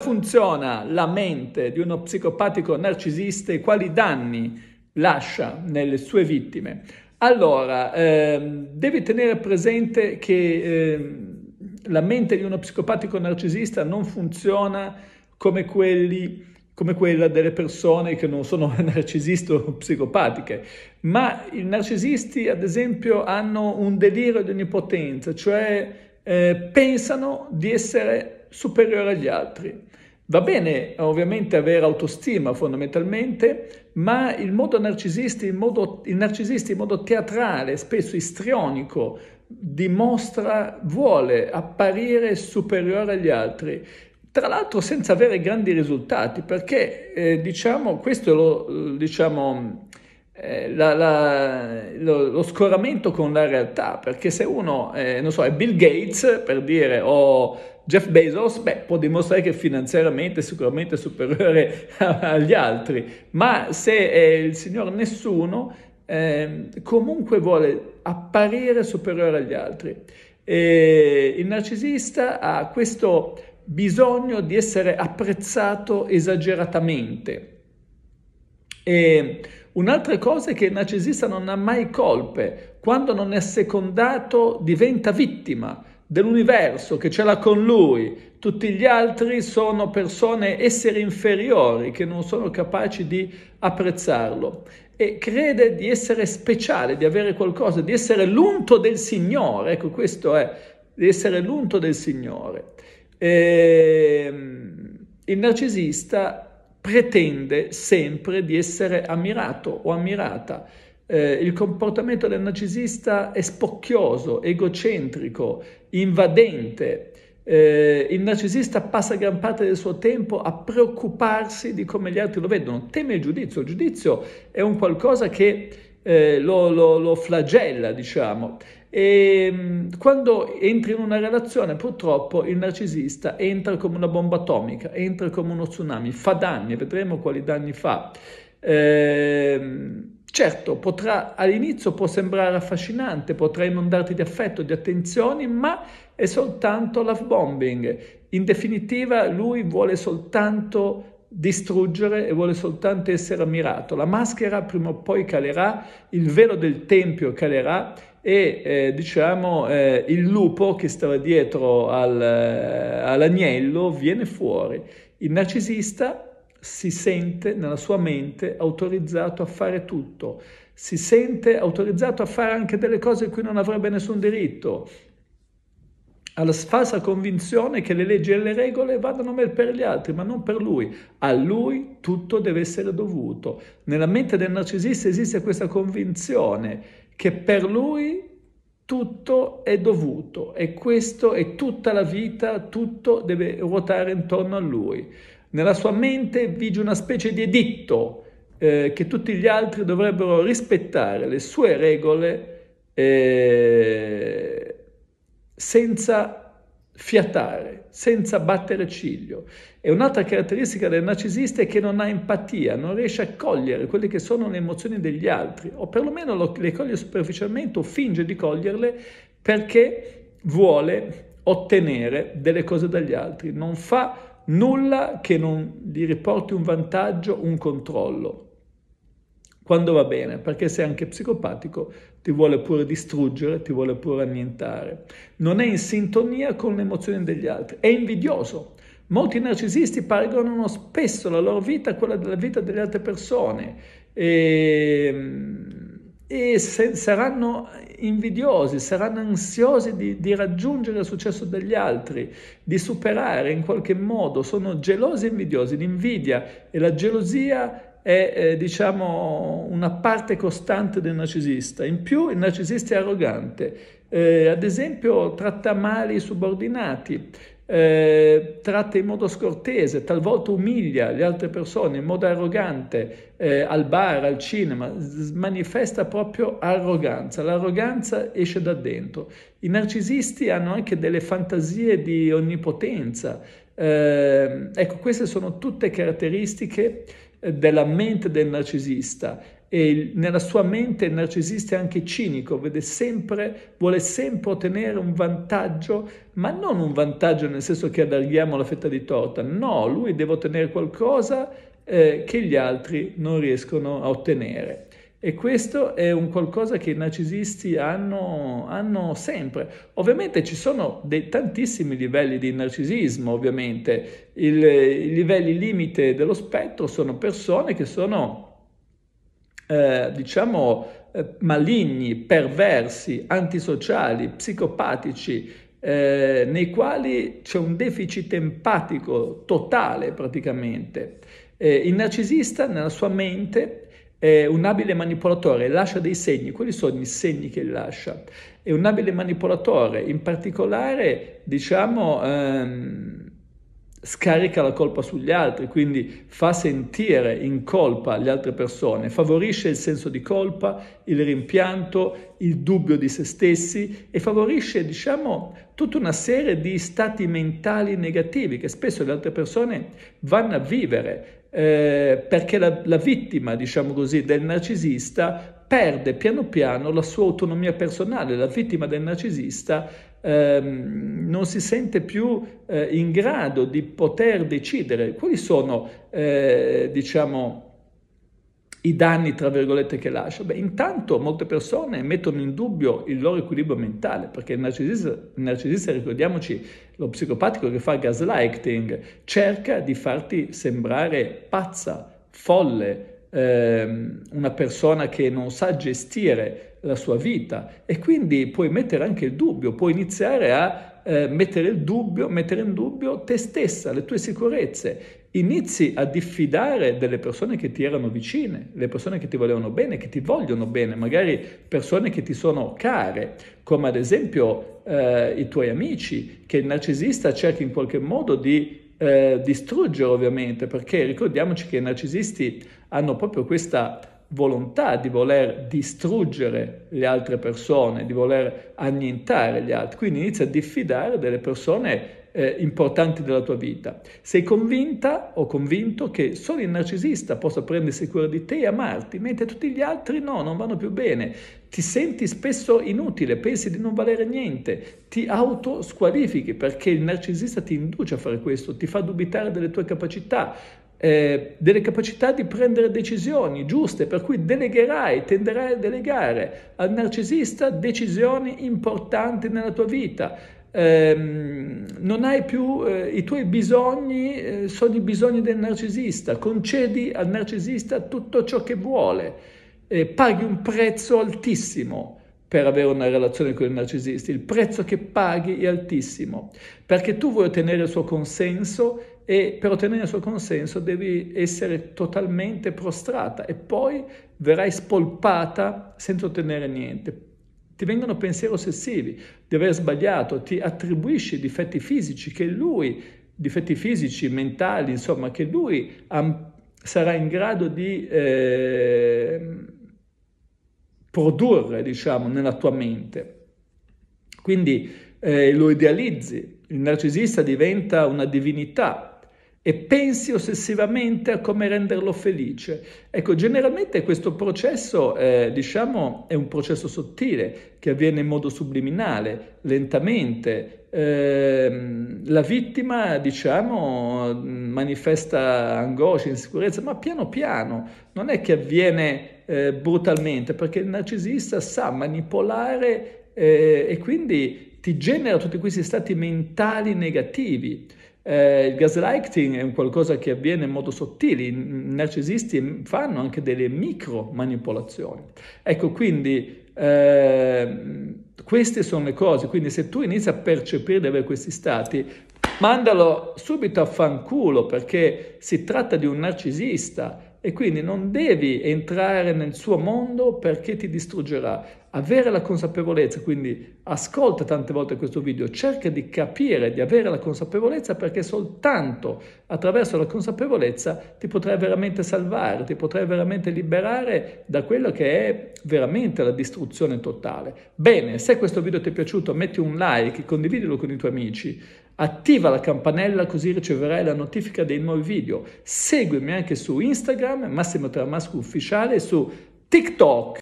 funziona la mente di uno psicopatico narcisista e quali danni lascia nelle sue vittime? Allora, ehm, devi tenere presente che ehm, la mente di uno psicopatico narcisista non funziona come, quelli, come quella delle persone che non sono narcisiste o psicopatiche, ma i narcisisti, ad esempio, hanno un delirio di onnipotenza, cioè eh, pensano di essere superiore agli altri. Va bene ovviamente avere autostima fondamentalmente, ma il modo narcisisti, il, modo, il narcisista in modo teatrale, spesso istrionico, dimostra, vuole apparire superiore agli altri tra l'altro senza avere grandi risultati, perché eh, diciamo, questo è lo, diciamo, eh, la, la, lo, lo, scoramento con la realtà, perché se uno, eh, non so, è Bill Gates, per dire, o Jeff Bezos, beh, può dimostrare che finanziariamente è sicuramente superiore agli altri, ma se è il signor nessuno, eh, comunque vuole apparire superiore agli altri. E eh, il narcisista ha questo bisogno di essere apprezzato esageratamente. E Un'altra cosa è che il narcisista non ha mai colpe, quando non è secondato diventa vittima dell'universo che ce l'ha con lui, tutti gli altri sono persone, esseri inferiori che non sono capaci di apprezzarlo e crede di essere speciale, di avere qualcosa, di essere l'unto del Signore, ecco questo è, di essere l'unto del Signore. E, ehm, il narcisista pretende sempre di essere ammirato o ammirata. Eh, il comportamento del narcisista è spocchioso, egocentrico, invadente. Eh, il narcisista passa gran parte del suo tempo a preoccuparsi di come gli altri lo vedono, teme il giudizio, il giudizio è un qualcosa che eh, lo, lo, lo flagella, diciamo. E ehm, quando entri in una relazione, purtroppo il narcisista entra come una bomba atomica, entra come uno tsunami, fa danni, vedremo quali danni fa. Ehm, certo, potrà, all'inizio può sembrare affascinante, potrà inondarti di affetto, di attenzioni, ma è soltanto love bombing. In definitiva, lui vuole soltanto distruggere e vuole soltanto essere ammirato. La maschera prima o poi calerà, il velo del tempio calerà e eh, diciamo eh, il lupo che stava dietro al, eh, all'agnello viene fuori. Il narcisista si sente nella sua mente autorizzato a fare tutto, si sente autorizzato a fare anche delle cose a cui non avrebbe nessun diritto, alla falsa convinzione che le leggi e le regole vadano per gli altri, ma non per lui. A lui tutto deve essere dovuto. Nella mente del narcisista esiste questa convinzione che per lui tutto è dovuto e questo è tutta la vita, tutto deve ruotare intorno a lui. Nella sua mente vige una specie di editto eh, che tutti gli altri dovrebbero rispettare le sue regole eh, senza fiatare senza battere ciglio. E un'altra caratteristica del narcisista è che non ha empatia, non riesce a cogliere quelle che sono le emozioni degli altri, o perlomeno lo, le coglie superficialmente o finge di coglierle perché vuole ottenere delle cose dagli altri, non fa nulla che non gli riporti un vantaggio, un controllo quando va bene, perché se anche psicopatico ti vuole pure distruggere, ti vuole pure annientare. Non è in sintonia con le emozioni degli altri, è invidioso. Molti narcisisti paragonano spesso la loro vita a quella della vita delle altre persone e, ehm, e se, saranno invidiosi, saranno ansiosi di, di, raggiungere il successo degli altri, di superare in qualche modo, sono gelosi e invidiosi. L'invidia e la gelosia è eh, diciamo, una parte costante del narcisista. In più il narcisista è arrogante, eh, ad esempio tratta male i subordinati, eh, tratta in modo scortese, talvolta umilia le altre persone in modo arrogante, eh, al bar, al cinema, manifesta proprio arroganza, l'arroganza esce da dentro. I narcisisti hanno anche delle fantasie di onnipotenza, eh, ecco queste sono tutte caratteristiche della mente del narcisista e nella sua mente il narcisista è anche cinico, sempre, vuole sempre ottenere un vantaggio, ma non un vantaggio nel senso che allarghiamo la fetta di torta, no, lui deve ottenere qualcosa eh, che gli altri non riescono a ottenere. E questo è un qualcosa che i narcisisti hanno, hanno sempre. Ovviamente ci sono dei, tantissimi livelli di narcisismo, ovviamente. Il, I livelli limite dello spettro sono persone che sono, eh, diciamo, eh, maligni, perversi, antisociali, psicopatici, eh, nei quali c'è un deficit empatico totale praticamente. Eh, il narcisista nella sua mente è un abile manipolatore lascia dei segni, Quali sono i segni che lascia. È un abile manipolatore, in particolare, diciamo, ehm, scarica la colpa sugli altri, quindi fa sentire in colpa le altre persone, favorisce il senso di colpa, il rimpianto, il dubbio di se stessi e favorisce, diciamo, tutta una serie di stati mentali negativi che spesso le altre persone vanno a vivere eh, perché la, la vittima, diciamo così, del narcisista perde piano piano la sua autonomia personale, la vittima del narcisista ehm, non si sente più eh, in grado di poter decidere quali sono, eh, diciamo, i danni, tra virgolette, che lascia? Beh, intanto molte persone mettono in dubbio il loro equilibrio mentale, perché il narcisista, il narcisista ricordiamoci, lo psicopatico che fa gaslighting, cerca di farti sembrare pazza, folle, ehm, una persona che non sa gestire la sua vita e quindi puoi mettere anche il dubbio, puoi iniziare a eh, mettere, dubbio, mettere in dubbio te stessa, le tue sicurezze, inizi a diffidare delle persone che ti erano vicine, le persone che ti volevano bene, che ti vogliono bene, magari persone che ti sono care, come ad esempio eh, i tuoi amici, che il narcisista cerca in qualche modo di eh, distruggere ovviamente, perché ricordiamoci che i narcisisti hanno proprio questa volontà di voler distruggere le altre persone, di voler annientare gli altri, quindi inizia a diffidare delle persone eh, importanti della tua vita. Sei convinta o convinto che solo il narcisista possa prendersi cura di te e amarti, mentre tutti gli altri no, non vanno più bene. Ti senti spesso inutile, pensi di non valere niente, ti autosqualifichi perché il narcisista ti induce a fare questo, ti fa dubitare delle tue capacità, eh, delle capacità di prendere decisioni giuste, per cui delegherai, tenderai a delegare al narcisista decisioni importanti nella tua vita ehm, non hai più eh, i tuoi bisogni, eh, sono i bisogni del narcisista, concedi al narcisista tutto ciò che vuole, eh, paghi un prezzo altissimo per avere una relazione con il narcisista, il prezzo che paghi è altissimo, perché tu vuoi ottenere il suo consenso e per ottenere il suo consenso devi essere totalmente prostrata e poi verrai spolpata senza ottenere niente ti vengono pensieri ossessivi di aver sbagliato, ti attribuisci difetti fisici che lui, difetti fisici, mentali, insomma, che lui ha, sarà in grado di eh, produrre, diciamo, nella tua mente. Quindi eh, lo idealizzi, il narcisista diventa una divinità, e pensi ossessivamente a come renderlo felice. Ecco, generalmente questo processo, eh, diciamo, è un processo sottile che avviene in modo subliminale, lentamente. Ehm, la vittima, diciamo, manifesta angoscia, insicurezza, ma piano piano, non è che avviene eh, brutalmente, perché il narcisista sa manipolare eh, e quindi ti genera tutti questi stati mentali negativi. Eh, il gaslighting è un qualcosa che avviene in modo sottile, i narcisisti fanno anche delle micro manipolazioni. Ecco, quindi eh, queste sono le cose, quindi se tu inizi a percepire di avere questi stati, mandalo subito a fanculo perché si tratta di un narcisista e quindi non devi entrare nel suo mondo perché ti distruggerà. Avere la consapevolezza, quindi ascolta tante volte questo video, cerca di capire, di avere la consapevolezza perché soltanto attraverso la consapevolezza ti potrai veramente salvare, ti potrai veramente liberare da quello che è veramente la distruzione totale. Bene, se questo video ti è piaciuto metti un like, condividilo con i tuoi amici. Attiva la campanella così riceverai la notifica dei nuovi video. Seguimi anche su Instagram, Massimo Tramasco Ufficiale, su TikTok.